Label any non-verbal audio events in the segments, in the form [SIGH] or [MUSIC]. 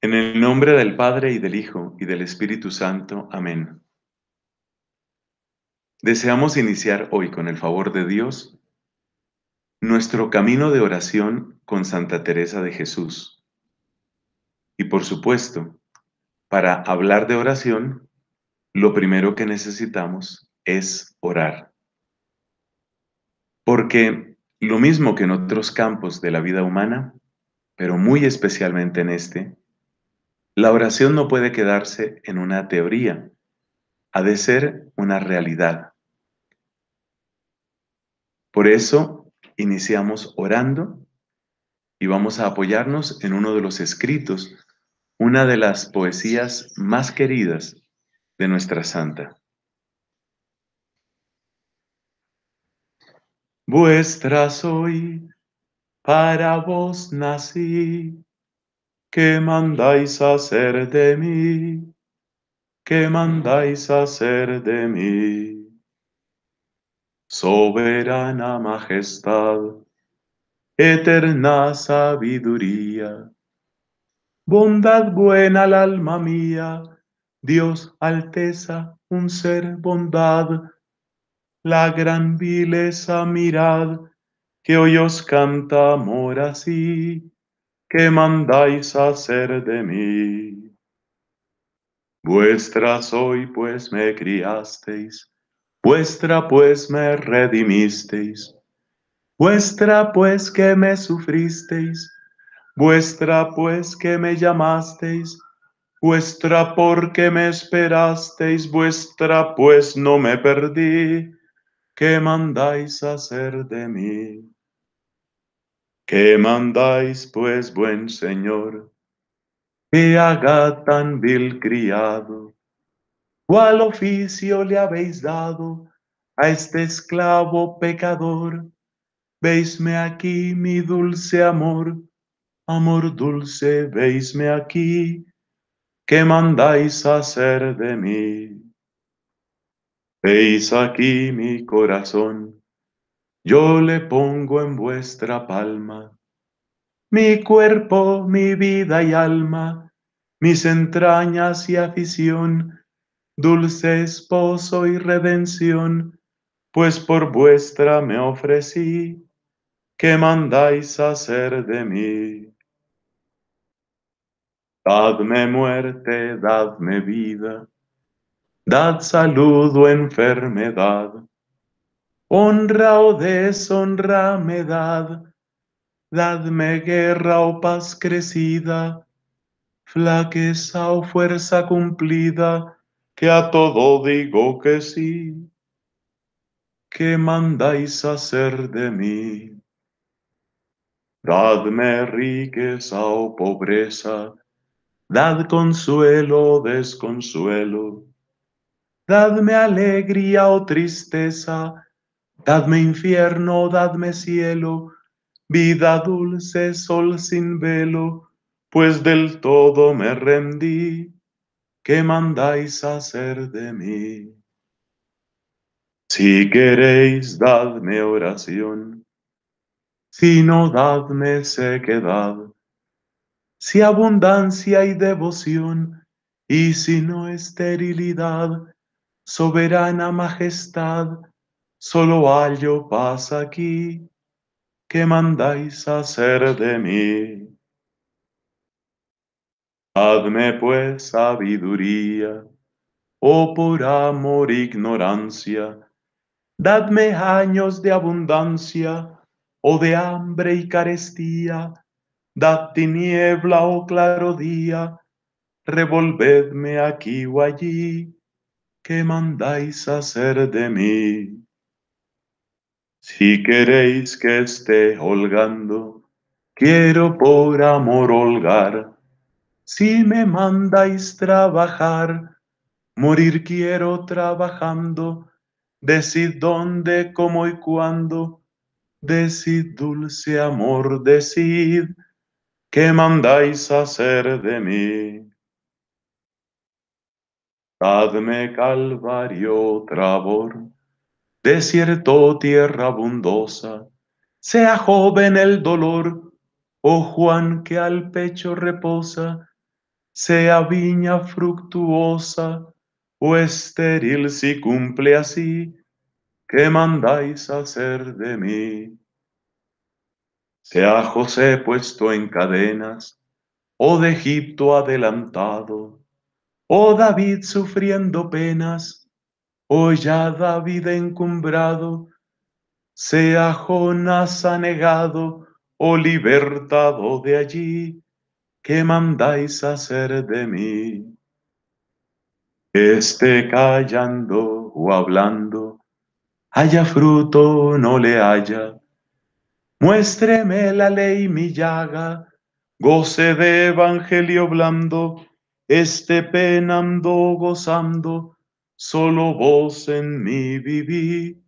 En el nombre del Padre y del Hijo y del Espíritu Santo. Amén. Deseamos iniciar hoy con el favor de Dios nuestro camino de oración con Santa Teresa de Jesús. Y por supuesto, para hablar de oración, lo primero que necesitamos es orar. Porque lo mismo que en otros campos de la vida humana, pero muy especialmente en este, la oración no puede quedarse en una teoría, ha de ser una realidad. Por eso iniciamos orando y vamos a apoyarnos en uno de los escritos, una de las poesías más queridas de nuestra santa. Vuestra soy, para vos nací, ¿Qué mandáis hacer de mí? ¿Qué mandáis hacer de mí? Soberana majestad, eterna sabiduría, bondad buena al alma mía, Dios alteza, un ser bondad, la gran vileza mirad, que hoy os canta amor así Qué mandáis hacer de mí. Vuestra soy, pues me criasteis, vuestra pues me redimisteis, vuestra pues que me sufristeis, vuestra pues que me llamasteis, vuestra porque me esperasteis, vuestra pues no me perdí, Qué mandáis hacer de mí. ¿Qué mandáis, pues, buen Señor, que haga tan vil criado? ¿Cuál oficio le habéis dado a este esclavo pecador? Veisme aquí, mi dulce amor, amor dulce, veisme aquí, ¿qué mandáis hacer de mí? Veis aquí mi corazón, yo le pongo en vuestra palma mi cuerpo, mi vida y alma, mis entrañas y afición, dulce esposo y redención, pues por vuestra me ofrecí, que mandáis hacer de mí. Dadme muerte, dadme vida, dad salud o enfermedad Honra o deshonra me dad, dadme guerra o paz crecida, flaqueza o fuerza cumplida, que a todo digo que sí. ¿Qué mandáis hacer de mí? Dadme riqueza o pobreza, dad consuelo o desconsuelo, dadme alegría o tristeza, Dadme infierno, dadme cielo, vida dulce, sol sin velo, pues del todo me rendí. ¿Qué mandáis hacer de mí? Si queréis, dadme oración. Si no, dadme sequedad. Si abundancia y devoción, y si no esterilidad, soberana majestad, solo hallo paz aquí, que mandáis hacer de mí. Dadme pues sabiduría, o oh, por amor ignorancia, dadme años de abundancia, o oh, de hambre y carestía, dad tiniebla o oh, claro día, revolvedme aquí o allí, que mandáis hacer de mí. Si queréis que esté holgando, quiero por amor holgar. Si me mandáis trabajar, morir quiero trabajando. Decid dónde, cómo y cuándo. Decid, dulce amor, decid, ¿qué mandáis hacer de mí? Dadme calvario trabor desierto, tierra abundosa, sea joven el dolor, oh Juan que al pecho reposa, sea viña fructuosa o estéril si cumple así, que mandáis hacer de mí. Sea José puesto en cadenas, o oh de Egipto adelantado, o oh David sufriendo penas, Hoy ya David encumbrado, sea Jonás anegado, o oh libertado de allí, ¿qué mandáis hacer de mí. Que Esté callando o hablando, haya fruto o no le haya, muéstreme la ley mi llaga, goce de evangelio blando, esté penando o gozando, solo vos en mí viví,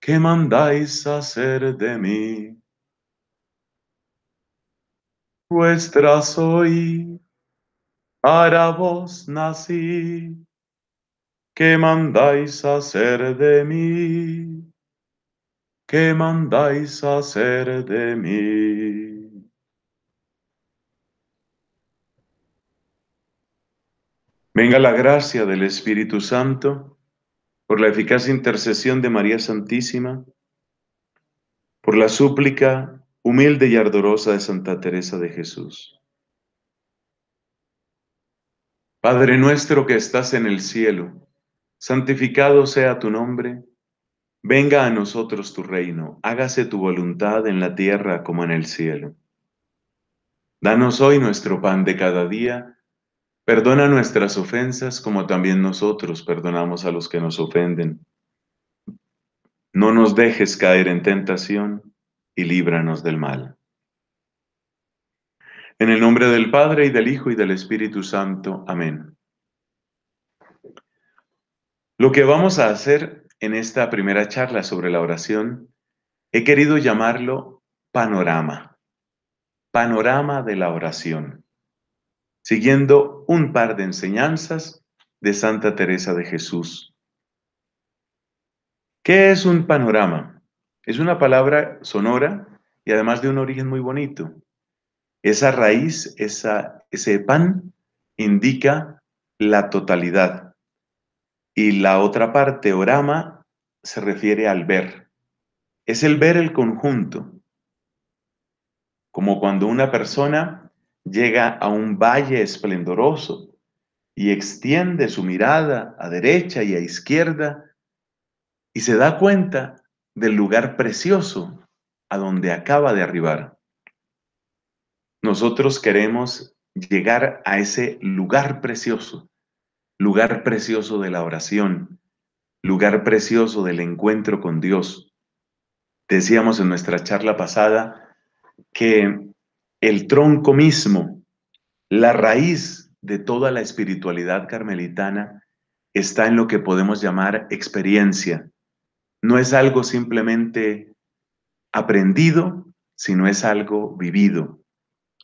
que mandáis hacer de mí. Vuestra soy, para vos nací, que mandáis hacer de mí, que mandáis hacer de mí. Venga la gracia del Espíritu Santo por la eficaz intercesión de María Santísima, por la súplica humilde y ardorosa de Santa Teresa de Jesús. Padre nuestro que estás en el cielo, santificado sea tu nombre, venga a nosotros tu reino, hágase tu voluntad en la tierra como en el cielo. Danos hoy nuestro pan de cada día Perdona nuestras ofensas como también nosotros perdonamos a los que nos ofenden. No nos dejes caer en tentación y líbranos del mal. En el nombre del Padre y del Hijo y del Espíritu Santo. Amén. Lo que vamos a hacer en esta primera charla sobre la oración, he querido llamarlo panorama, panorama de la oración siguiendo un par de enseñanzas de Santa Teresa de Jesús. ¿Qué es un panorama? Es una palabra sonora y además de un origen muy bonito. Esa raíz, esa, ese pan, indica la totalidad. Y la otra parte, orama, se refiere al ver. Es el ver el conjunto. Como cuando una persona llega a un valle esplendoroso y extiende su mirada a derecha y a izquierda y se da cuenta del lugar precioso a donde acaba de arribar. Nosotros queremos llegar a ese lugar precioso, lugar precioso de la oración, lugar precioso del encuentro con Dios. Decíamos en nuestra charla pasada que el tronco mismo, la raíz de toda la espiritualidad carmelitana está en lo que podemos llamar experiencia. No es algo simplemente aprendido, sino es algo vivido,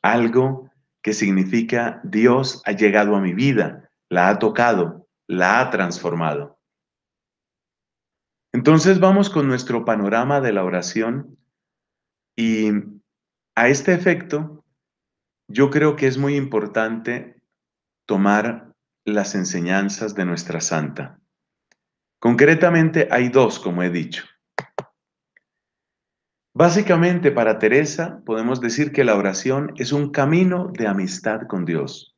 algo que significa Dios ha llegado a mi vida, la ha tocado, la ha transformado. Entonces vamos con nuestro panorama de la oración y a este efecto, yo creo que es muy importante tomar las enseñanzas de nuestra santa. Concretamente hay dos, como he dicho. Básicamente para Teresa podemos decir que la oración es un camino de amistad con Dios.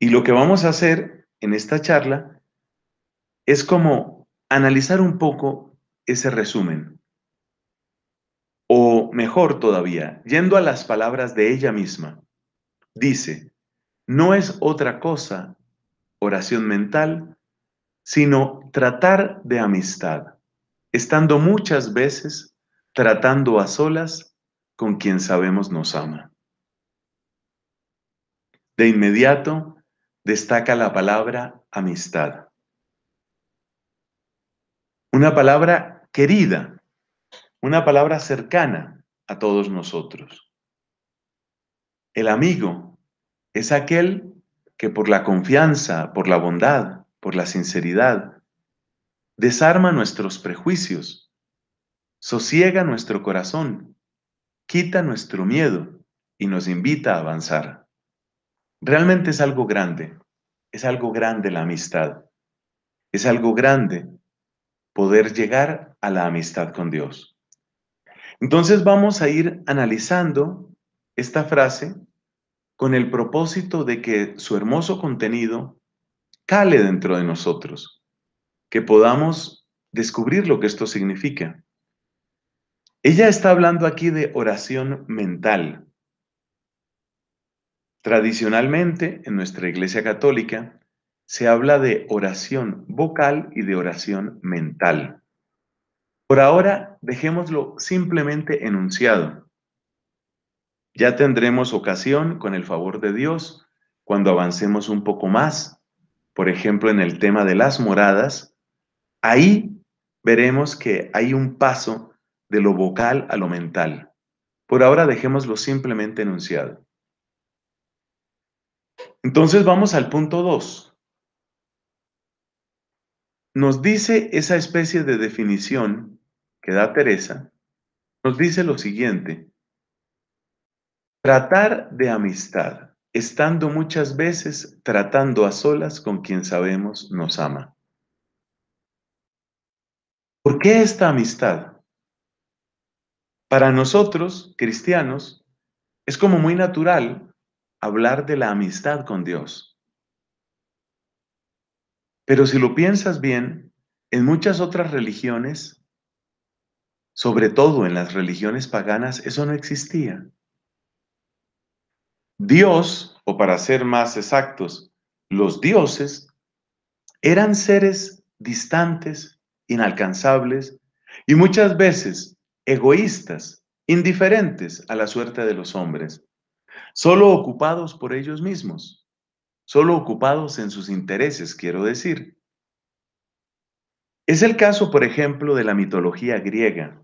Y lo que vamos a hacer en esta charla es como analizar un poco ese resumen mejor todavía, yendo a las palabras de ella misma, dice, no es otra cosa oración mental, sino tratar de amistad, estando muchas veces tratando a solas con quien sabemos nos ama. De inmediato destaca la palabra amistad. Una palabra querida, una palabra cercana, a todos nosotros. El amigo es aquel que por la confianza, por la bondad, por la sinceridad, desarma nuestros prejuicios, sosiega nuestro corazón, quita nuestro miedo y nos invita a avanzar. Realmente es algo grande, es algo grande la amistad, es algo grande poder llegar a la amistad con Dios. Entonces vamos a ir analizando esta frase con el propósito de que su hermoso contenido cale dentro de nosotros, que podamos descubrir lo que esto significa. Ella está hablando aquí de oración mental. Tradicionalmente, en nuestra Iglesia Católica, se habla de oración vocal y de oración mental. Por ahora, dejémoslo simplemente enunciado. Ya tendremos ocasión, con el favor de Dios, cuando avancemos un poco más, por ejemplo, en el tema de las moradas, ahí veremos que hay un paso de lo vocal a lo mental. Por ahora dejémoslo simplemente enunciado. Entonces vamos al punto 2. Nos dice esa especie de definición da Teresa, nos dice lo siguiente. Tratar de amistad, estando muchas veces tratando a solas con quien sabemos nos ama. ¿Por qué esta amistad? Para nosotros, cristianos, es como muy natural hablar de la amistad con Dios. Pero si lo piensas bien, en muchas otras religiones sobre todo en las religiones paganas eso no existía. Dios, o para ser más exactos, los dioses, eran seres distantes, inalcanzables y muchas veces egoístas, indiferentes a la suerte de los hombres, solo ocupados por ellos mismos, solo ocupados en sus intereses, quiero decir. Es el caso, por ejemplo, de la mitología griega,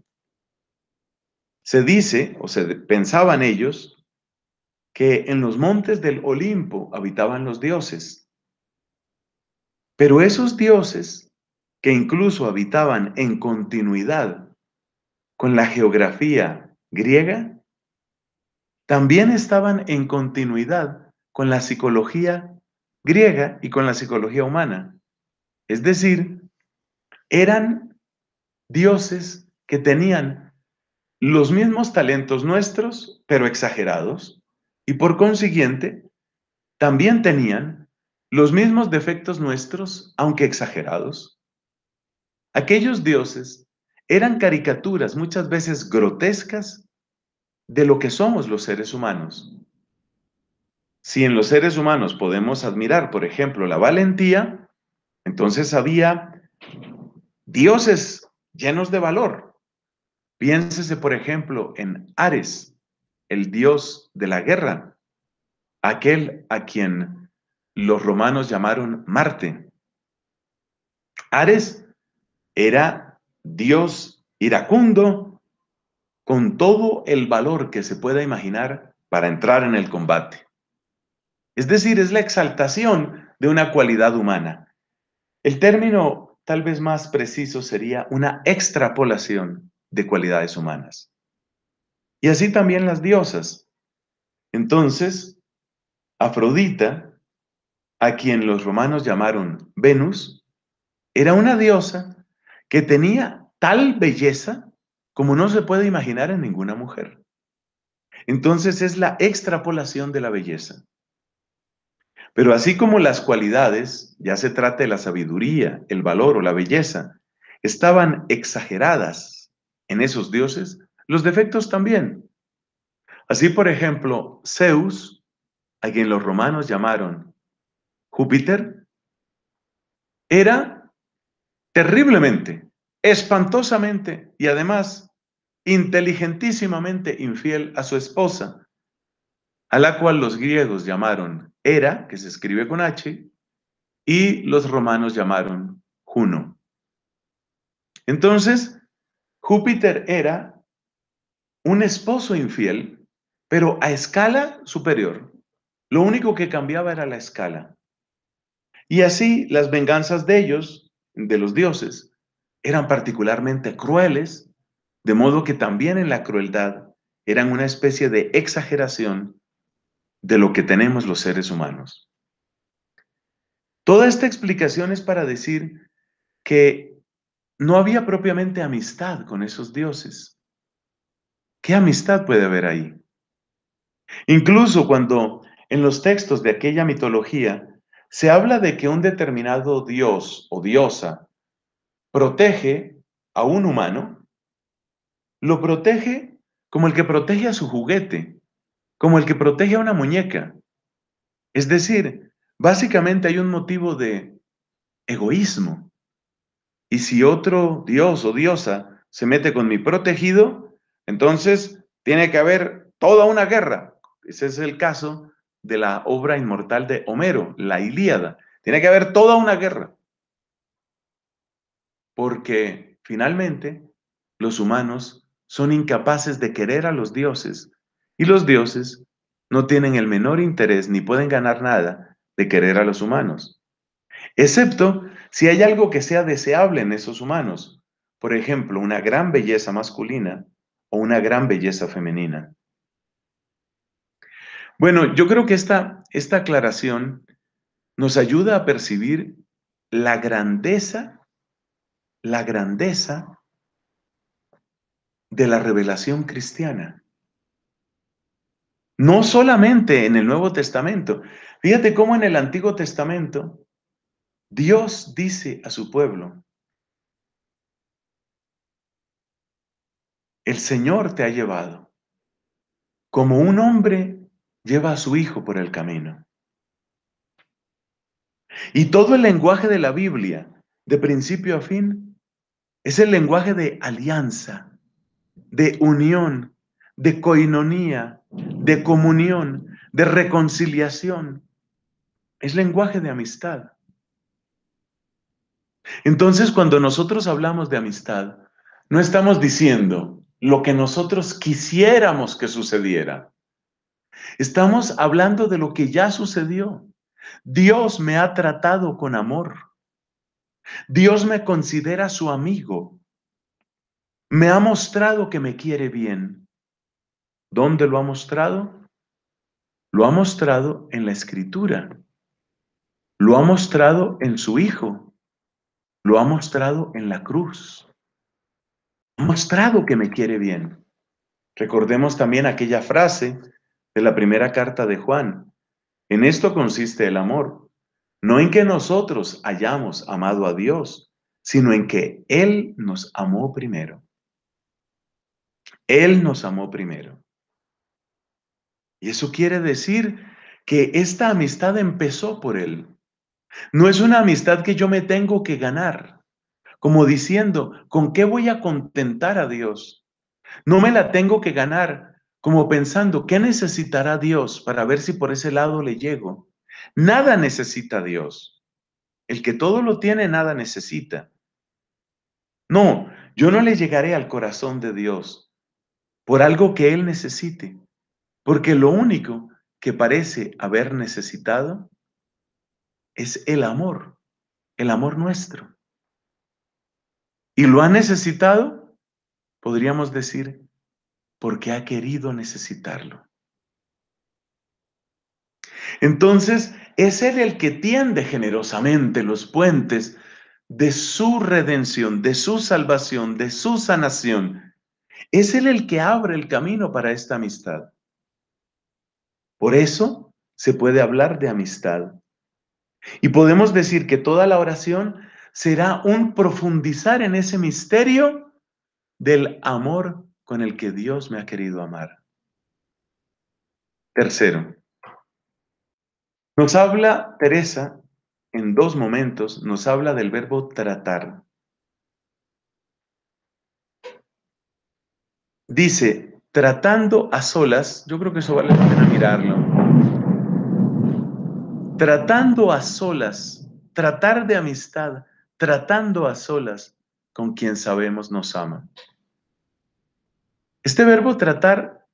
se dice, o se pensaban ellos, que en los montes del Olimpo habitaban los dioses. Pero esos dioses, que incluso habitaban en continuidad con la geografía griega, también estaban en continuidad con la psicología griega y con la psicología humana. Es decir, eran dioses que tenían los mismos talentos nuestros, pero exagerados, y por consiguiente, también tenían los mismos defectos nuestros, aunque exagerados. Aquellos dioses eran caricaturas muchas veces grotescas de lo que somos los seres humanos. Si en los seres humanos podemos admirar, por ejemplo, la valentía, entonces había dioses llenos de valor, Piénsese, por ejemplo, en Ares, el dios de la guerra, aquel a quien los romanos llamaron Marte. Ares era dios iracundo con todo el valor que se pueda imaginar para entrar en el combate. Es decir, es la exaltación de una cualidad humana. El término tal vez más preciso sería una extrapolación de cualidades humanas. Y así también las diosas. Entonces, Afrodita, a quien los romanos llamaron Venus, era una diosa que tenía tal belleza como no se puede imaginar en ninguna mujer. Entonces es la extrapolación de la belleza. Pero así como las cualidades, ya se trate de la sabiduría, el valor o la belleza, estaban exageradas, en esos dioses, los defectos también. Así, por ejemplo, Zeus, a quien los romanos llamaron Júpiter, era terriblemente, espantosamente y además inteligentísimamente infiel a su esposa, a la cual los griegos llamaron Hera, que se escribe con H, y los romanos llamaron Juno. Entonces, Júpiter era un esposo infiel, pero a escala superior. Lo único que cambiaba era la escala. Y así las venganzas de ellos, de los dioses, eran particularmente crueles, de modo que también en la crueldad eran una especie de exageración de lo que tenemos los seres humanos. Toda esta explicación es para decir que no había propiamente amistad con esos dioses. ¿Qué amistad puede haber ahí? Incluso cuando en los textos de aquella mitología se habla de que un determinado dios o diosa protege a un humano, lo protege como el que protege a su juguete, como el que protege a una muñeca. Es decir, básicamente hay un motivo de egoísmo y si otro dios o diosa se mete con mi protegido, entonces tiene que haber toda una guerra. Ese es el caso de la obra inmortal de Homero, la Ilíada. Tiene que haber toda una guerra. Porque finalmente los humanos son incapaces de querer a los dioses y los dioses no tienen el menor interés ni pueden ganar nada de querer a los humanos, excepto si hay algo que sea deseable en esos humanos, por ejemplo, una gran belleza masculina o una gran belleza femenina. Bueno, yo creo que esta, esta aclaración nos ayuda a percibir la grandeza, la grandeza de la revelación cristiana. No solamente en el Nuevo Testamento. Fíjate cómo en el Antiguo Testamento Dios dice a su pueblo, el Señor te ha llevado, como un hombre lleva a su hijo por el camino. Y todo el lenguaje de la Biblia, de principio a fin, es el lenguaje de alianza, de unión, de coinonía, de comunión, de reconciliación. Es lenguaje de amistad. Entonces, cuando nosotros hablamos de amistad, no estamos diciendo lo que nosotros quisiéramos que sucediera. Estamos hablando de lo que ya sucedió. Dios me ha tratado con amor. Dios me considera su amigo. Me ha mostrado que me quiere bien. ¿Dónde lo ha mostrado? Lo ha mostrado en la escritura. Lo ha mostrado en su Hijo. Lo ha mostrado en la cruz. Ha mostrado que me quiere bien. Recordemos también aquella frase de la primera carta de Juan. En esto consiste el amor. No en que nosotros hayamos amado a Dios, sino en que Él nos amó primero. Él nos amó primero. Y eso quiere decir que esta amistad empezó por Él. No es una amistad que yo me tengo que ganar, como diciendo, ¿con qué voy a contentar a Dios? No me la tengo que ganar, como pensando, ¿qué necesitará Dios para ver si por ese lado le llego? Nada necesita Dios. El que todo lo tiene, nada necesita. No, yo no le llegaré al corazón de Dios por algo que Él necesite, porque lo único que parece haber necesitado es el amor, el amor nuestro. Y lo ha necesitado, podríamos decir, porque ha querido necesitarlo. Entonces, es Él el que tiende generosamente los puentes de su redención, de su salvación, de su sanación. Es Él el que abre el camino para esta amistad. Por eso se puede hablar de amistad, y podemos decir que toda la oración será un profundizar en ese misterio del amor con el que Dios me ha querido amar. Tercero, nos habla Teresa en dos momentos, nos habla del verbo tratar. Dice, tratando a solas, yo creo que eso vale la pena mirarlo tratando a solas, tratar de amistad, tratando a solas con quien sabemos nos ama. Este verbo tratar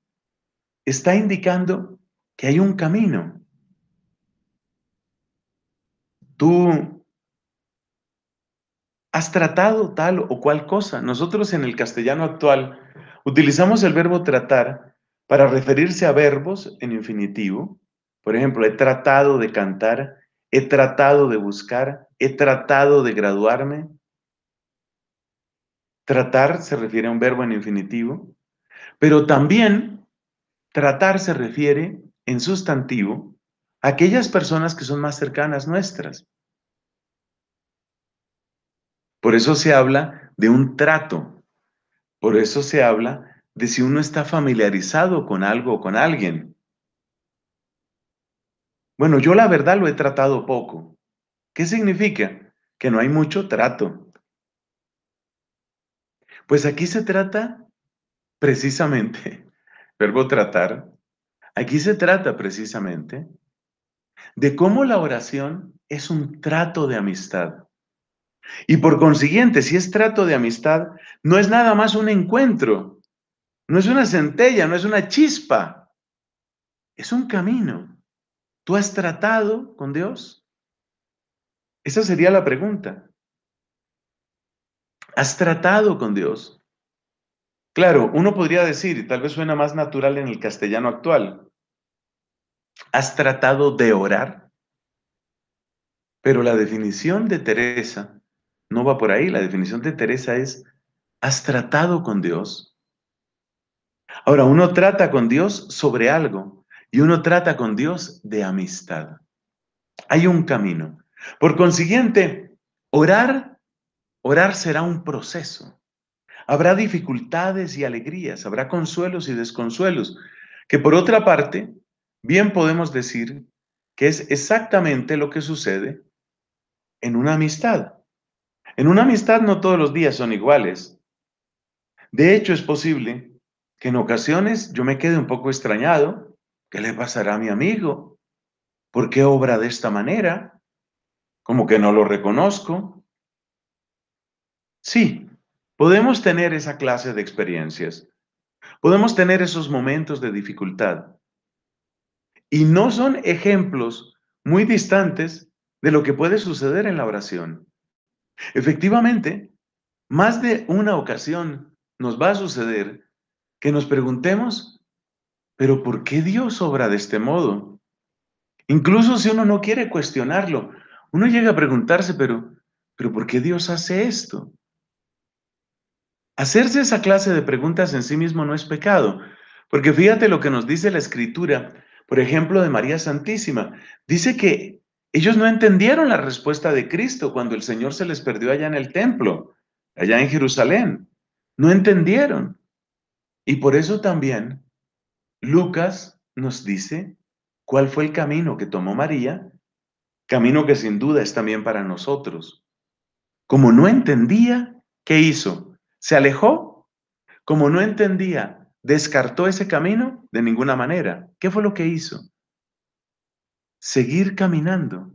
está indicando que hay un camino. Tú has tratado tal o cual cosa. Nosotros en el castellano actual utilizamos el verbo tratar para referirse a verbos en infinitivo por ejemplo, he tratado de cantar, he tratado de buscar, he tratado de graduarme. Tratar se refiere a un verbo en infinitivo, pero también tratar se refiere en sustantivo a aquellas personas que son más cercanas nuestras. Por eso se habla de un trato, por eso se habla de si uno está familiarizado con algo o con alguien. Bueno, yo la verdad lo he tratado poco. ¿Qué significa? Que no hay mucho trato. Pues aquí se trata precisamente, [LAUGHS] verbo tratar, aquí se trata precisamente de cómo la oración es un trato de amistad. Y por consiguiente, si es trato de amistad, no es nada más un encuentro, no es una centella, no es una chispa, es un camino. ¿Tú has tratado con Dios? Esa sería la pregunta. ¿Has tratado con Dios? Claro, uno podría decir, y tal vez suena más natural en el castellano actual, ¿has tratado de orar? Pero la definición de Teresa no va por ahí, la definición de Teresa es, ¿has tratado con Dios? Ahora, uno trata con Dios sobre algo, y uno trata con Dios de amistad. Hay un camino. Por consiguiente, orar, orar será un proceso. Habrá dificultades y alegrías, habrá consuelos y desconsuelos, que por otra parte, bien podemos decir que es exactamente lo que sucede en una amistad. En una amistad no todos los días son iguales. De hecho, es posible que en ocasiones yo me quede un poco extrañado ¿Qué le pasará a mi amigo? ¿Por qué obra de esta manera? Como que no lo reconozco. Sí, podemos tener esa clase de experiencias. Podemos tener esos momentos de dificultad. Y no son ejemplos muy distantes de lo que puede suceder en la oración. Efectivamente, más de una ocasión nos va a suceder que nos preguntemos pero ¿por qué Dios obra de este modo? Incluso si uno no quiere cuestionarlo, uno llega a preguntarse, pero, pero ¿por qué Dios hace esto? Hacerse esa clase de preguntas en sí mismo no es pecado, porque fíjate lo que nos dice la escritura, por ejemplo, de María Santísima. Dice que ellos no entendieron la respuesta de Cristo cuando el Señor se les perdió allá en el templo, allá en Jerusalén. No entendieron. Y por eso también Lucas nos dice cuál fue el camino que tomó María, camino que sin duda es también para nosotros. Como no entendía, ¿qué hizo? ¿Se alejó? Como no entendía, descartó ese camino de ninguna manera. ¿Qué fue lo que hizo? Seguir caminando,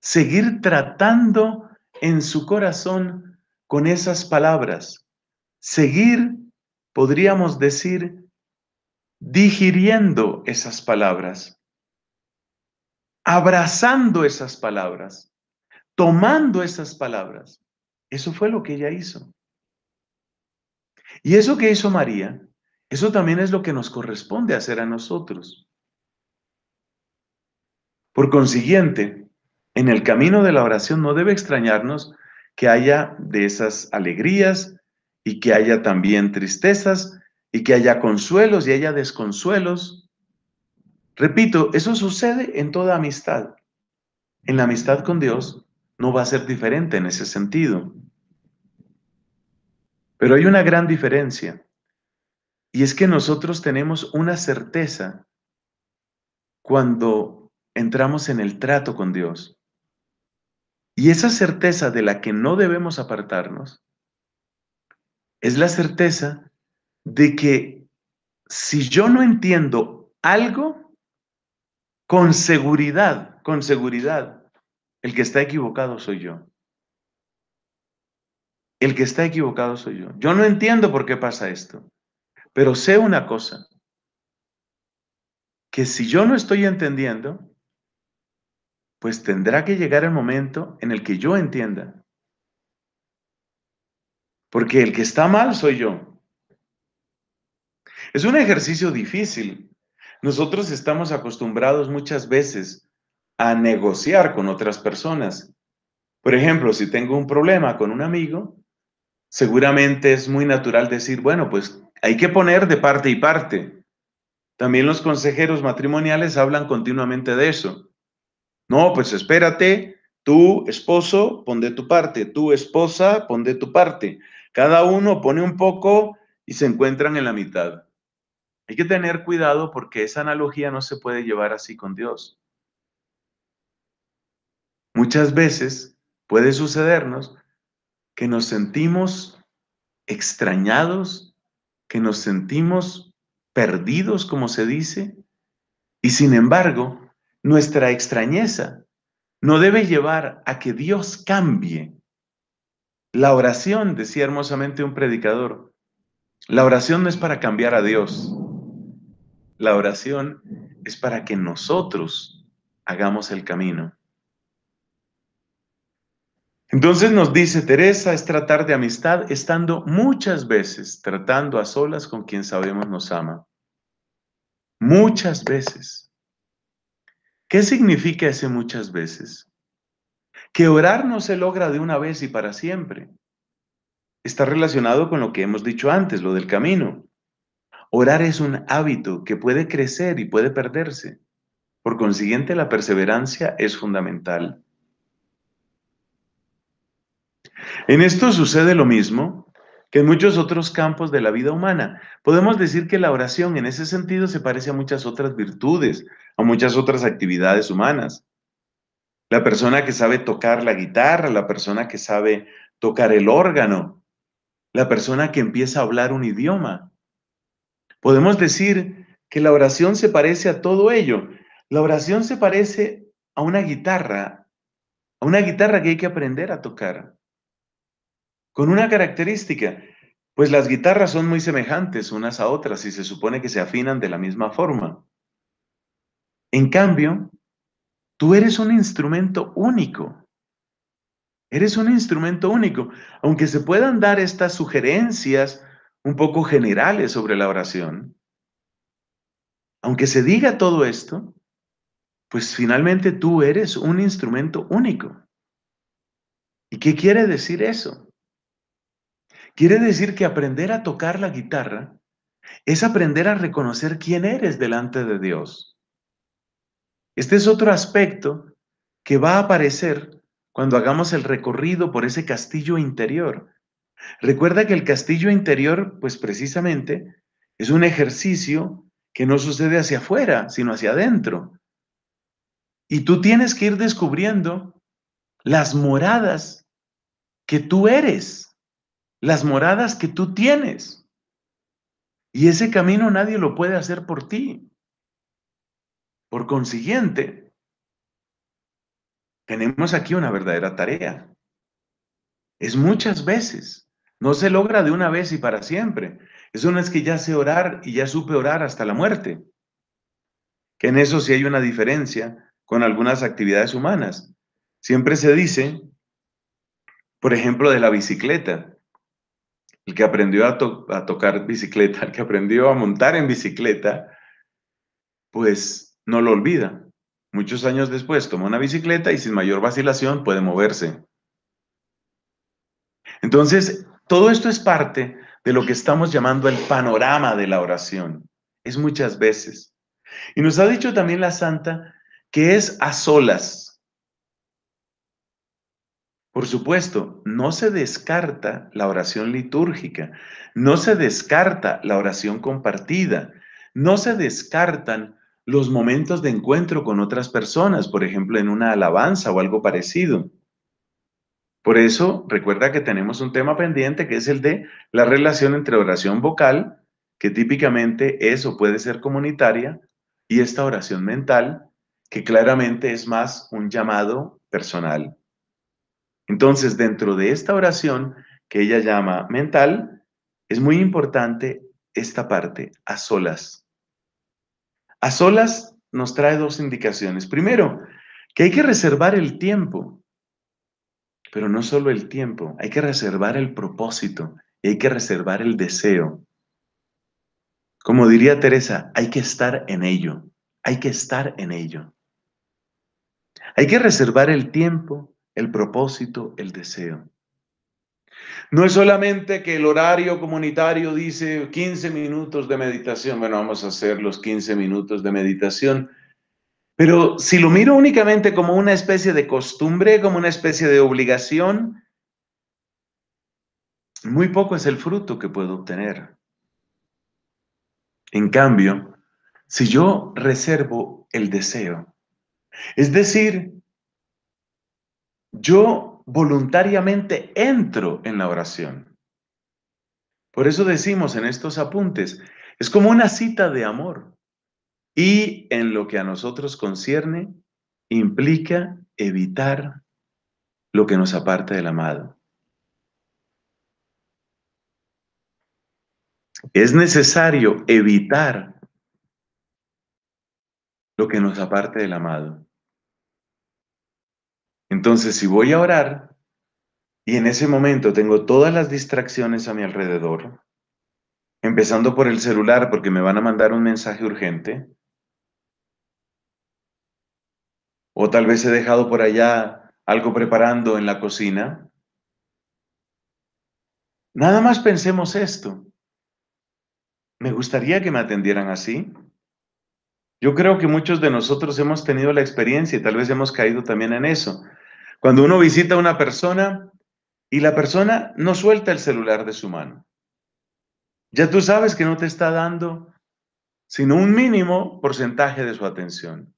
seguir tratando en su corazón con esas palabras, seguir, podríamos decir, digiriendo esas palabras, abrazando esas palabras, tomando esas palabras. Eso fue lo que ella hizo. Y eso que hizo María, eso también es lo que nos corresponde hacer a nosotros. Por consiguiente, en el camino de la oración no debe extrañarnos que haya de esas alegrías y que haya también tristezas, y que haya consuelos y haya desconsuelos. Repito, eso sucede en toda amistad. En la amistad con Dios no va a ser diferente en ese sentido. Pero hay una gran diferencia, y es que nosotros tenemos una certeza cuando entramos en el trato con Dios. Y esa certeza de la que no debemos apartarnos es la certeza de que si yo no entiendo algo, con seguridad, con seguridad, el que está equivocado soy yo. El que está equivocado soy yo. Yo no entiendo por qué pasa esto, pero sé una cosa, que si yo no estoy entendiendo, pues tendrá que llegar el momento en el que yo entienda. Porque el que está mal soy yo. Es un ejercicio difícil. Nosotros estamos acostumbrados muchas veces a negociar con otras personas. Por ejemplo, si tengo un problema con un amigo, seguramente es muy natural decir, bueno, pues hay que poner de parte y parte. También los consejeros matrimoniales hablan continuamente de eso. No, pues espérate, tú esposo, pon de tu parte, tu esposa, pon de tu parte. Cada uno pone un poco y se encuentran en la mitad. Hay que tener cuidado porque esa analogía no se puede llevar así con Dios. Muchas veces puede sucedernos que nos sentimos extrañados, que nos sentimos perdidos, como se dice, y sin embargo, nuestra extrañeza no debe llevar a que Dios cambie. La oración, decía hermosamente un predicador, la oración no es para cambiar a Dios, la oración es para que nosotros hagamos el camino. Entonces nos dice Teresa, es tratar de amistad estando muchas veces tratando a solas con quien sabemos nos ama. Muchas veces. ¿Qué significa ese muchas veces? Que orar no se logra de una vez y para siempre. Está relacionado con lo que hemos dicho antes, lo del camino. Orar es un hábito que puede crecer y puede perderse. Por consiguiente, la perseverancia es fundamental. En esto sucede lo mismo que en muchos otros campos de la vida humana. Podemos decir que la oración en ese sentido se parece a muchas otras virtudes, a muchas otras actividades humanas. La persona que sabe tocar la guitarra, la persona que sabe tocar el órgano, la persona que empieza a hablar un idioma, Podemos decir que la oración se parece a todo ello. La oración se parece a una guitarra, a una guitarra que hay que aprender a tocar, con una característica, pues las guitarras son muy semejantes unas a otras y se supone que se afinan de la misma forma. En cambio, tú eres un instrumento único. Eres un instrumento único. Aunque se puedan dar estas sugerencias un poco generales sobre la oración, aunque se diga todo esto, pues finalmente tú eres un instrumento único. ¿Y qué quiere decir eso? Quiere decir que aprender a tocar la guitarra es aprender a reconocer quién eres delante de Dios. Este es otro aspecto que va a aparecer cuando hagamos el recorrido por ese castillo interior Recuerda que el castillo interior, pues precisamente, es un ejercicio que no sucede hacia afuera, sino hacia adentro. Y tú tienes que ir descubriendo las moradas que tú eres, las moradas que tú tienes. Y ese camino nadie lo puede hacer por ti. Por consiguiente, tenemos aquí una verdadera tarea. Es muchas veces no se logra de una vez y para siempre. Eso no es que ya sé orar y ya supe orar hasta la muerte. Que en eso sí hay una diferencia con algunas actividades humanas. Siempre se dice, por ejemplo, de la bicicleta. El que aprendió a, a tocar bicicleta, el que aprendió a montar en bicicleta, pues no lo olvida. Muchos años después toma una bicicleta y sin mayor vacilación puede moverse. Entonces, todo esto es parte de lo que estamos llamando el panorama de la oración. Es muchas veces. Y nos ha dicho también la santa que es a solas. Por supuesto, no se descarta la oración litúrgica, no se descarta la oración compartida, no se descartan los momentos de encuentro con otras personas, por ejemplo, en una alabanza o algo parecido. Por eso, recuerda que tenemos un tema pendiente que es el de la relación entre oración vocal, que típicamente es o puede ser comunitaria, y esta oración mental, que claramente es más un llamado personal. Entonces, dentro de esta oración que ella llama mental, es muy importante esta parte, a solas. A solas nos trae dos indicaciones. Primero, que hay que reservar el tiempo pero no solo el tiempo, hay que reservar el propósito y hay que reservar el deseo. Como diría Teresa, hay que estar en ello, hay que estar en ello. Hay que reservar el tiempo, el propósito, el deseo. No es solamente que el horario comunitario dice 15 minutos de meditación, bueno, vamos a hacer los 15 minutos de meditación, pero si lo miro únicamente como una especie de costumbre, como una especie de obligación, muy poco es el fruto que puedo obtener. En cambio, si yo reservo el deseo, es decir, yo voluntariamente entro en la oración. Por eso decimos en estos apuntes, es como una cita de amor y en lo que a nosotros concierne implica evitar lo que nos aparte del amado. Es necesario evitar lo que nos aparte del amado. Entonces, si voy a orar y en ese momento tengo todas las distracciones a mi alrededor, empezando por el celular porque me van a mandar un mensaje urgente, O tal vez he dejado por allá algo preparando en la cocina. Nada más pensemos esto. Me gustaría que me atendieran así. Yo creo que muchos de nosotros hemos tenido la experiencia y tal vez hemos caído también en eso. Cuando uno visita a una persona y la persona no suelta el celular de su mano. Ya tú sabes que no te está dando sino un mínimo porcentaje de su atención.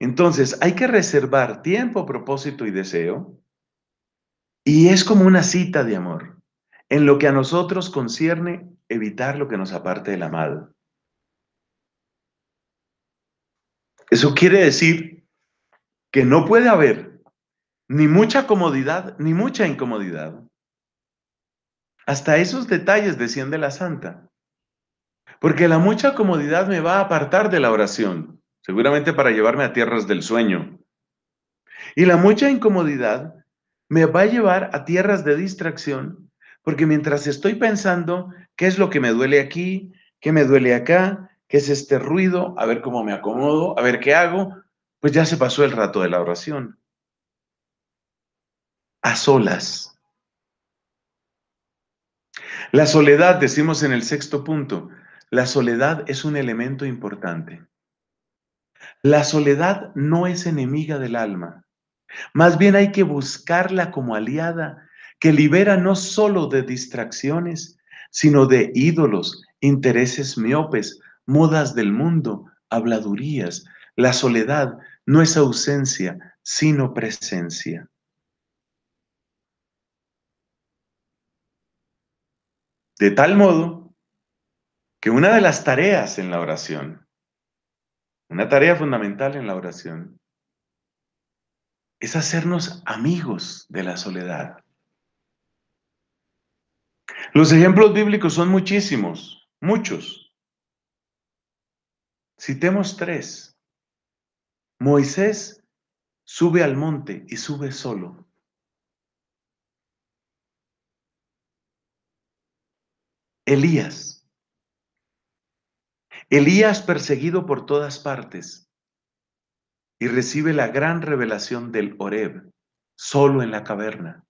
Entonces, hay que reservar tiempo, propósito y deseo. Y es como una cita de amor, en lo que a nosotros concierne evitar lo que nos aparte del mal. Eso quiere decir que no puede haber ni mucha comodidad ni mucha incomodidad. Hasta esos detalles desciende la santa. Porque la mucha comodidad me va a apartar de la oración seguramente para llevarme a tierras del sueño. Y la mucha incomodidad me va a llevar a tierras de distracción, porque mientras estoy pensando qué es lo que me duele aquí, qué me duele acá, qué es este ruido, a ver cómo me acomodo, a ver qué hago, pues ya se pasó el rato de la oración. A solas. La soledad, decimos en el sexto punto, la soledad es un elemento importante. La soledad no es enemiga del alma. Más bien hay que buscarla como aliada que libera no solo de distracciones, sino de ídolos, intereses miopes, modas del mundo, habladurías. La soledad no es ausencia, sino presencia. De tal modo que una de las tareas en la oración una tarea fundamental en la oración es hacernos amigos de la soledad. Los ejemplos bíblicos son muchísimos, muchos. Citemos tres. Moisés sube al monte y sube solo. Elías Elías perseguido por todas partes y recibe la gran revelación del Oreb, solo en la caverna.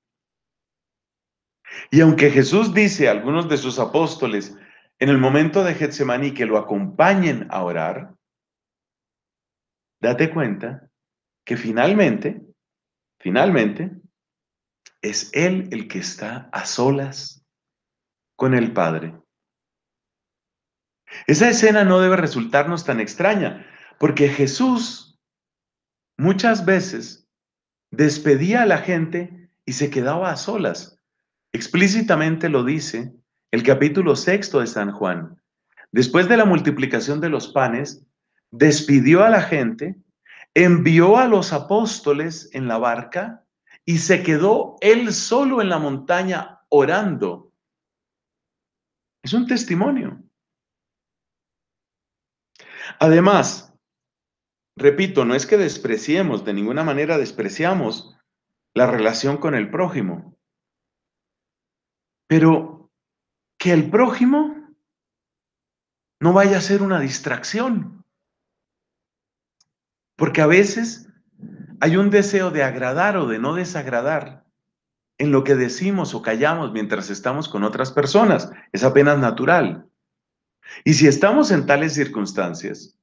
Y aunque Jesús dice a algunos de sus apóstoles en el momento de Getsemaní que lo acompañen a orar, date cuenta que finalmente, finalmente, es Él el que está a solas con el Padre esa escena no debe resultarnos tan extraña, porque Jesús muchas veces despedía a la gente y se quedaba a solas. Explícitamente lo dice el capítulo sexto de San Juan. Después de la multiplicación de los panes, despidió a la gente, envió a los apóstoles en la barca y se quedó él solo en la montaña orando. Es un testimonio. Además, repito, no es que despreciemos, de ninguna manera despreciamos la relación con el prójimo, pero que el prójimo no vaya a ser una distracción, porque a veces hay un deseo de agradar o de no desagradar en lo que decimos o callamos mientras estamos con otras personas, es apenas natural. Y si estamos en tales circunstancias,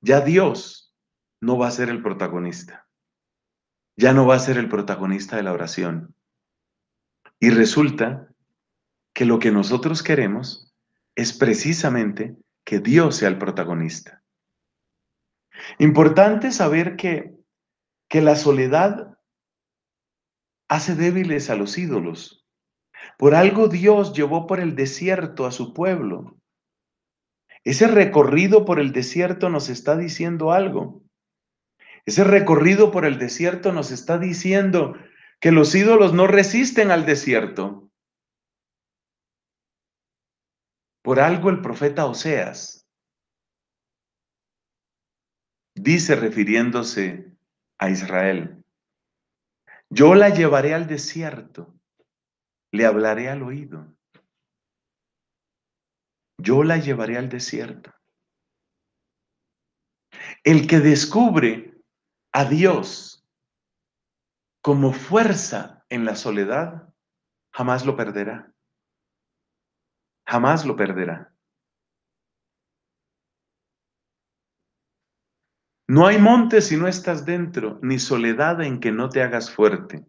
ya Dios no va a ser el protagonista. Ya no va a ser el protagonista de la oración. Y resulta que lo que nosotros queremos es precisamente que Dios sea el protagonista. Importante saber que, que la soledad hace débiles a los ídolos. Por algo Dios llevó por el desierto a su pueblo ese recorrido por el desierto nos está diciendo algo. Ese recorrido por el desierto nos está diciendo que los ídolos no resisten al desierto. Por algo el profeta Oseas dice refiriéndose a Israel, yo la llevaré al desierto, le hablaré al oído yo la llevaré al desierto. El que descubre a Dios como fuerza en la soledad, jamás lo perderá. Jamás lo perderá. No hay monte si no estás dentro, ni soledad en que no te hagas fuerte.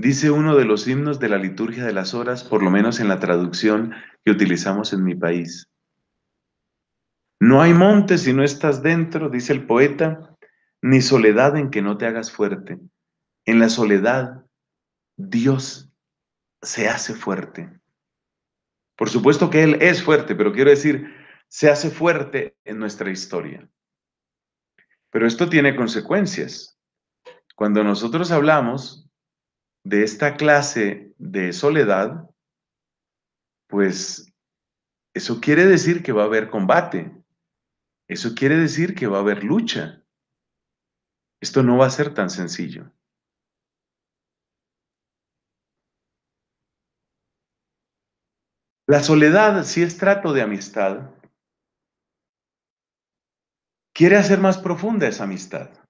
Dice uno de los himnos de la liturgia de las horas, por lo menos en la traducción que utilizamos en mi país. No hay monte si no estás dentro, dice el poeta, ni soledad en que no te hagas fuerte. En la soledad, Dios se hace fuerte. Por supuesto que Él es fuerte, pero quiero decir, se hace fuerte en nuestra historia. Pero esto tiene consecuencias. Cuando nosotros hablamos de esta clase de soledad, pues eso quiere decir que va a haber combate, eso quiere decir que va a haber lucha. Esto no va a ser tan sencillo. La soledad, si es trato de amistad, quiere hacer más profunda esa amistad.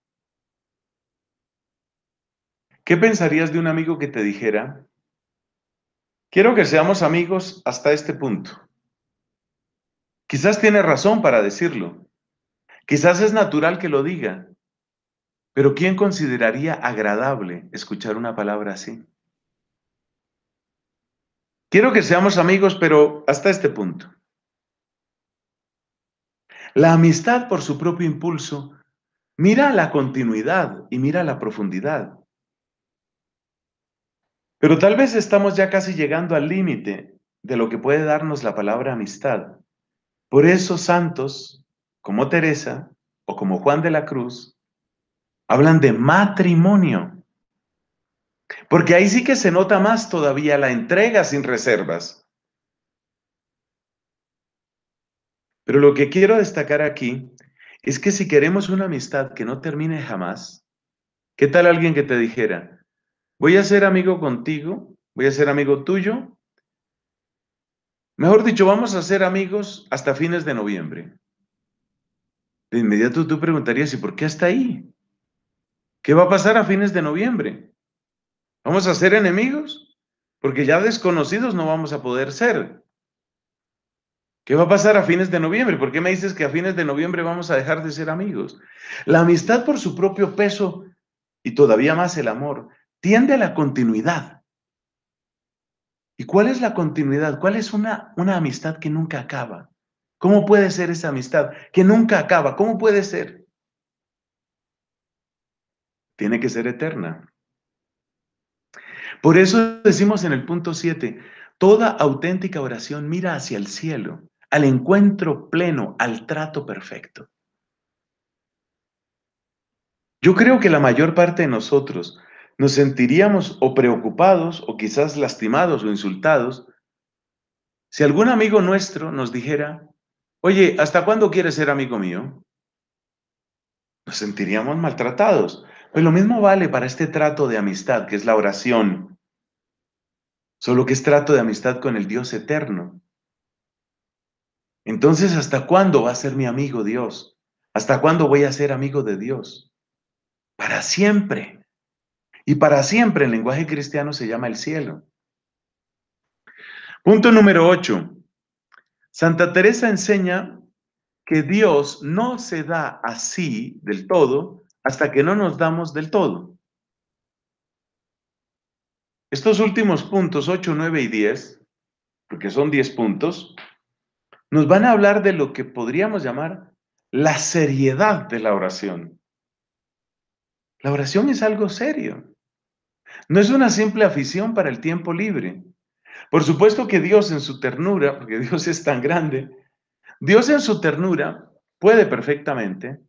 ¿Qué pensarías de un amigo que te dijera, quiero que seamos amigos hasta este punto? Quizás tiene razón para decirlo, quizás es natural que lo diga, pero ¿quién consideraría agradable escuchar una palabra así? Quiero que seamos amigos, pero hasta este punto. La amistad por su propio impulso mira la continuidad y mira la profundidad. Pero tal vez estamos ya casi llegando al límite de lo que puede darnos la palabra amistad. Por eso santos como Teresa o como Juan de la Cruz hablan de matrimonio. Porque ahí sí que se nota más todavía la entrega sin reservas. Pero lo que quiero destacar aquí es que si queremos una amistad que no termine jamás, ¿qué tal alguien que te dijera, voy a ser amigo contigo, voy a ser amigo tuyo. Mejor dicho, vamos a ser amigos hasta fines de noviembre. De inmediato tú preguntarías, ¿y por qué hasta ahí? ¿Qué va a pasar a fines de noviembre? ¿Vamos a ser enemigos? Porque ya desconocidos no vamos a poder ser. ¿Qué va a pasar a fines de noviembre? ¿Por qué me dices que a fines de noviembre vamos a dejar de ser amigos? La amistad por su propio peso y todavía más el amor tiende a la continuidad. ¿Y cuál es la continuidad? ¿Cuál es una, una amistad que nunca acaba? ¿Cómo puede ser esa amistad que nunca acaba? ¿Cómo puede ser? Tiene que ser eterna. Por eso decimos en el punto 7, toda auténtica oración mira hacia el cielo, al encuentro pleno, al trato perfecto. Yo creo que la mayor parte de nosotros nos sentiríamos o preocupados o quizás lastimados o insultados si algún amigo nuestro nos dijera, oye, ¿hasta cuándo quieres ser amigo mío? Nos sentiríamos maltratados. Pues lo mismo vale para este trato de amistad, que es la oración, solo que es trato de amistad con el Dios eterno. Entonces, ¿hasta cuándo va a ser mi amigo Dios? ¿Hasta cuándo voy a ser amigo de Dios? Para siempre. Y para siempre el lenguaje cristiano se llama el cielo. Punto número 8. Santa Teresa enseña que Dios no se da así del todo hasta que no nos damos del todo. Estos últimos puntos, 8, 9 y 10, porque son 10 puntos, nos van a hablar de lo que podríamos llamar la seriedad de la oración. La oración es algo serio. No es una simple afición para el tiempo libre. Por supuesto que Dios en su ternura, porque Dios es tan grande, Dios en su ternura puede perfectamente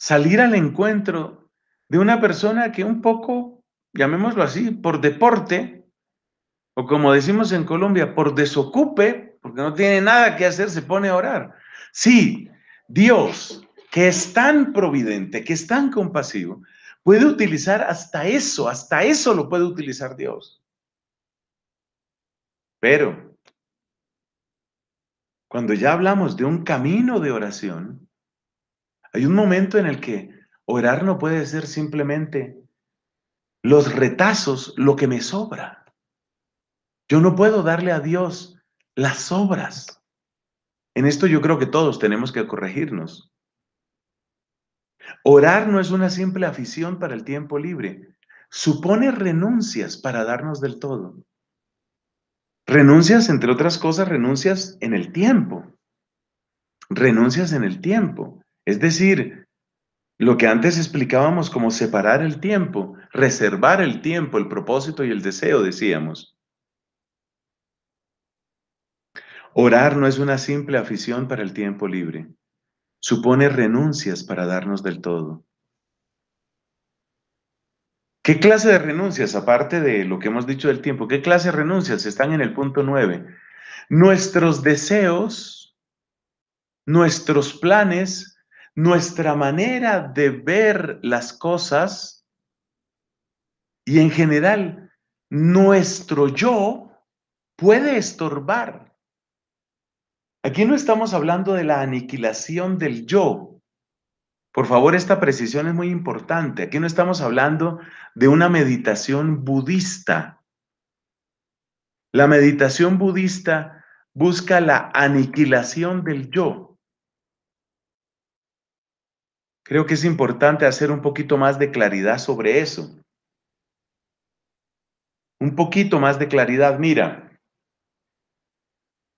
salir al encuentro de una persona que un poco, llamémoslo así, por deporte, o como decimos en Colombia, por desocupe, porque no tiene nada que hacer, se pone a orar. Sí, Dios, que es tan providente, que es tan compasivo, Puede utilizar hasta eso, hasta eso lo puede utilizar Dios. Pero cuando ya hablamos de un camino de oración, hay un momento en el que orar no puede ser simplemente los retazos, lo que me sobra. Yo no puedo darle a Dios las obras. En esto yo creo que todos tenemos que corregirnos. Orar no es una simple afición para el tiempo libre, supone renuncias para darnos del todo. Renuncias, entre otras cosas, renuncias en el tiempo. Renuncias en el tiempo. Es decir, lo que antes explicábamos como separar el tiempo, reservar el tiempo, el propósito y el deseo, decíamos. Orar no es una simple afición para el tiempo libre supone renuncias para darnos del todo. ¿Qué clase de renuncias, aparte de lo que hemos dicho del tiempo, qué clase de renuncias están en el punto nueve. Nuestros deseos, nuestros planes, nuestra manera de ver las cosas y en general nuestro yo puede estorbar Aquí no estamos hablando de la aniquilación del yo. Por favor, esta precisión es muy importante. Aquí no estamos hablando de una meditación budista. La meditación budista busca la aniquilación del yo. Creo que es importante hacer un poquito más de claridad sobre eso. Un poquito más de claridad. Mira,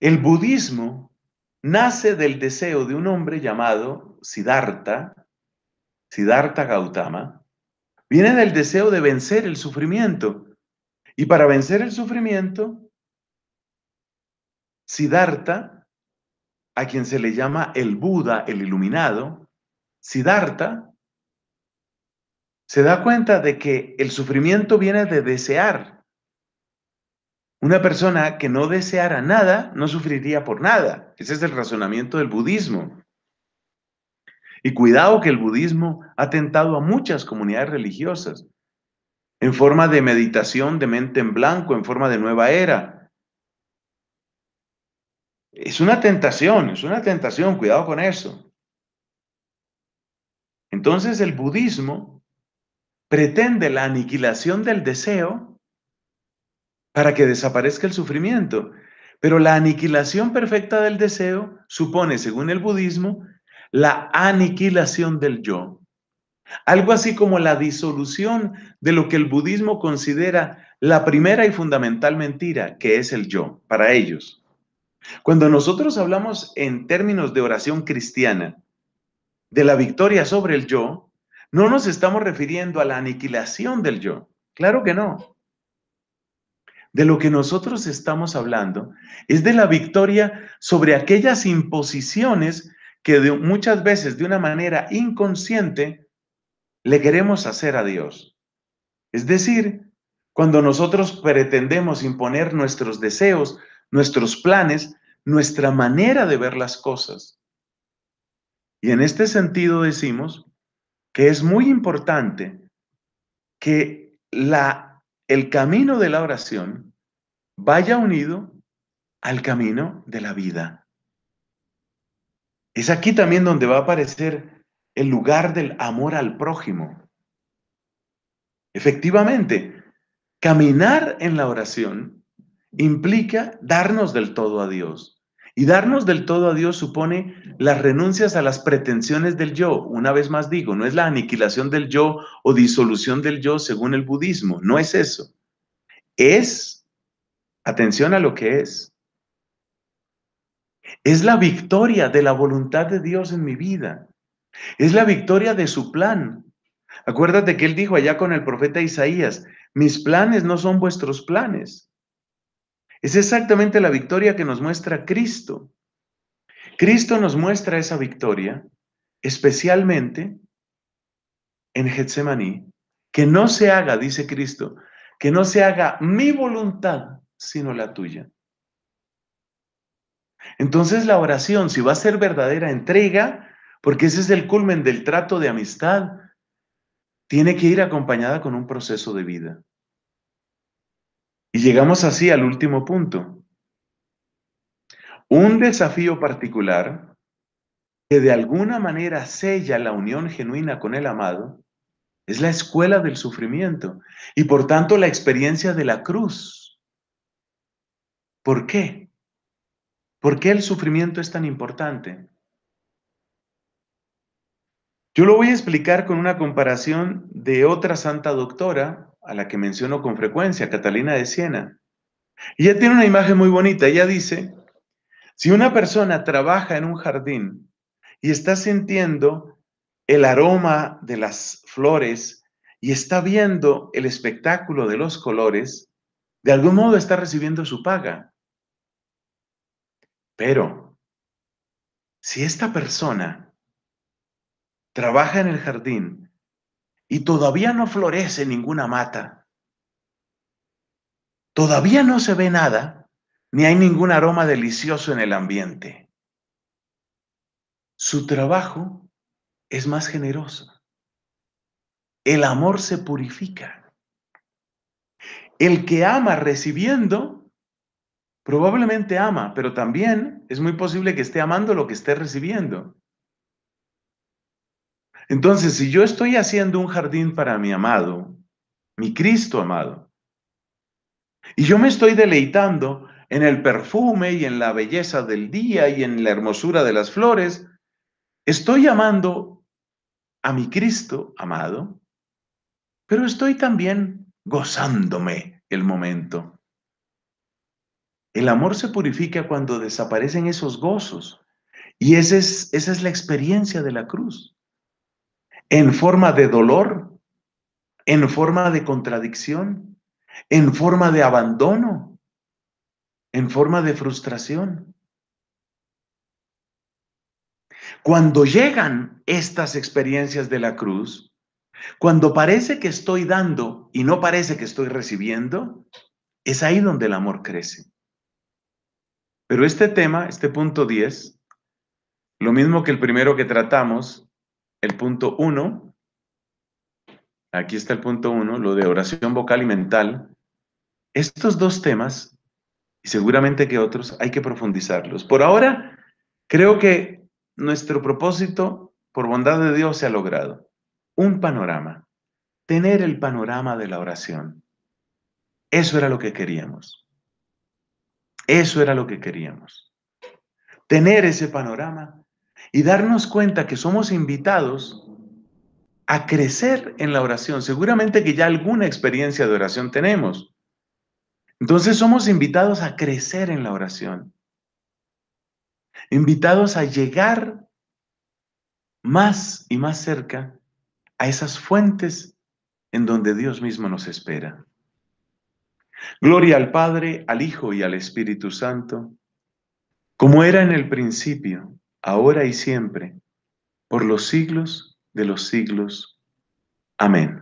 el budismo nace del deseo de un hombre llamado Siddhartha, Siddhartha Gautama, viene del deseo de vencer el sufrimiento. Y para vencer el sufrimiento, Siddhartha, a quien se le llama el Buda, el iluminado, Siddhartha se da cuenta de que el sufrimiento viene de desear una persona que no deseara nada no sufriría por nada. Ese es el razonamiento del budismo. Y cuidado que el budismo ha tentado a muchas comunidades religiosas en forma de meditación de mente en blanco, en forma de nueva era. Es una tentación, es una tentación, cuidado con eso. Entonces el budismo pretende la aniquilación del deseo para que desaparezca el sufrimiento. Pero la aniquilación perfecta del deseo supone, según el budismo, la aniquilación del yo. Algo así como la disolución de lo que el budismo considera la primera y fundamental mentira, que es el yo, para ellos. Cuando nosotros hablamos en términos de oración cristiana, de la victoria sobre el yo, no nos estamos refiriendo a la aniquilación del yo. Claro que no de lo que nosotros estamos hablando es de la victoria sobre aquellas imposiciones que muchas veces de una manera inconsciente le queremos hacer a Dios. Es decir, cuando nosotros pretendemos imponer nuestros deseos, nuestros planes, nuestra manera de ver las cosas. Y en este sentido decimos que es muy importante que la el camino de la oración vaya unido al camino de la vida. Es aquí también donde va a aparecer el lugar del amor al prójimo. Efectivamente, caminar en la oración implica darnos del todo a Dios. Y darnos del todo a Dios supone las renuncias a las pretensiones del yo. Una vez más digo, no es la aniquilación del yo o disolución del yo según el budismo, no es eso. Es, atención a lo que es, es la victoria de la voluntad de Dios en mi vida. Es la victoria de su plan. Acuérdate que él dijo allá con el profeta Isaías, mis planes no son vuestros planes, es exactamente la victoria que nos muestra Cristo. Cristo nos muestra esa victoria, especialmente en Getsemaní, que no se haga, dice Cristo, que no se haga mi voluntad, sino la tuya. Entonces la oración, si va a ser verdadera entrega, porque ese es el culmen del trato de amistad, tiene que ir acompañada con un proceso de vida. Y llegamos así al último punto. Un desafío particular que de alguna manera sella la unión genuina con el amado es la escuela del sufrimiento y por tanto la experiencia de la cruz. ¿Por qué? ¿Por qué el sufrimiento es tan importante? Yo lo voy a explicar con una comparación de otra santa doctora a la que menciono con frecuencia, Catalina de Siena. y Ella tiene una imagen muy bonita. Ella dice, si una persona trabaja en un jardín y está sintiendo el aroma de las flores y está viendo el espectáculo de los colores, de algún modo está recibiendo su paga. Pero si esta persona trabaja en el jardín y todavía no florece ninguna mata, todavía no se ve nada, ni hay ningún aroma delicioso en el ambiente. Su trabajo es más generoso. El amor se purifica. El que ama recibiendo, probablemente ama, pero también es muy posible que esté amando lo que esté recibiendo. Entonces, si yo estoy haciendo un jardín para mi amado, mi Cristo amado, y yo me estoy deleitando en el perfume y en la belleza del día y en la hermosura de las flores, estoy amando a mi Cristo amado, pero estoy también gozándome el momento. El amor se purifica cuando desaparecen esos gozos. Y esa es, esa es la experiencia de la cruz en forma de dolor, en forma de contradicción, en forma de abandono, en forma de frustración. Cuando llegan estas experiencias de la cruz, cuando parece que estoy dando y no parece que estoy recibiendo, es ahí donde el amor crece. Pero este tema, este punto 10, lo mismo que el primero que tratamos, el punto uno, aquí está el punto uno, lo de oración vocal y mental, estos dos temas, y seguramente que otros, hay que profundizarlos. Por ahora, creo que nuestro propósito, por bondad de Dios, se ha logrado. Un panorama, tener el panorama de la oración. Eso era lo que queríamos. Eso era lo que queríamos. Tener ese panorama y darnos cuenta que somos invitados a crecer en la oración. Seguramente que ya alguna experiencia de oración tenemos. Entonces somos invitados a crecer en la oración. Invitados a llegar más y más cerca a esas fuentes en donde Dios mismo nos espera. Gloria al Padre, al Hijo y al Espíritu Santo, como era en el principio, ahora y siempre, por los siglos de los siglos. Amén.